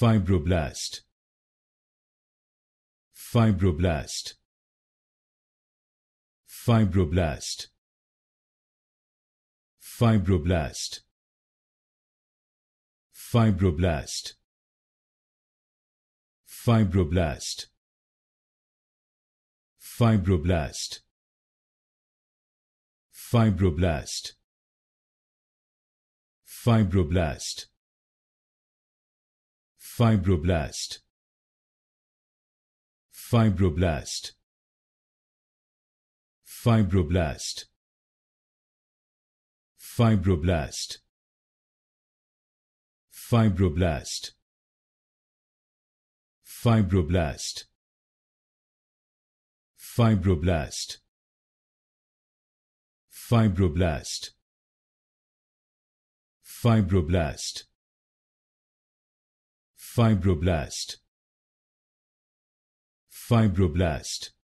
fibroblast fibroblast fibroblast fibroblast fibroblast fibroblast fibroblast fibroblast fibroblast fibroblast fibroblast fibroblast fibroblast fibroblast fibroblast fibroblast fibroblast fibroblast Fibroblast Fibroblast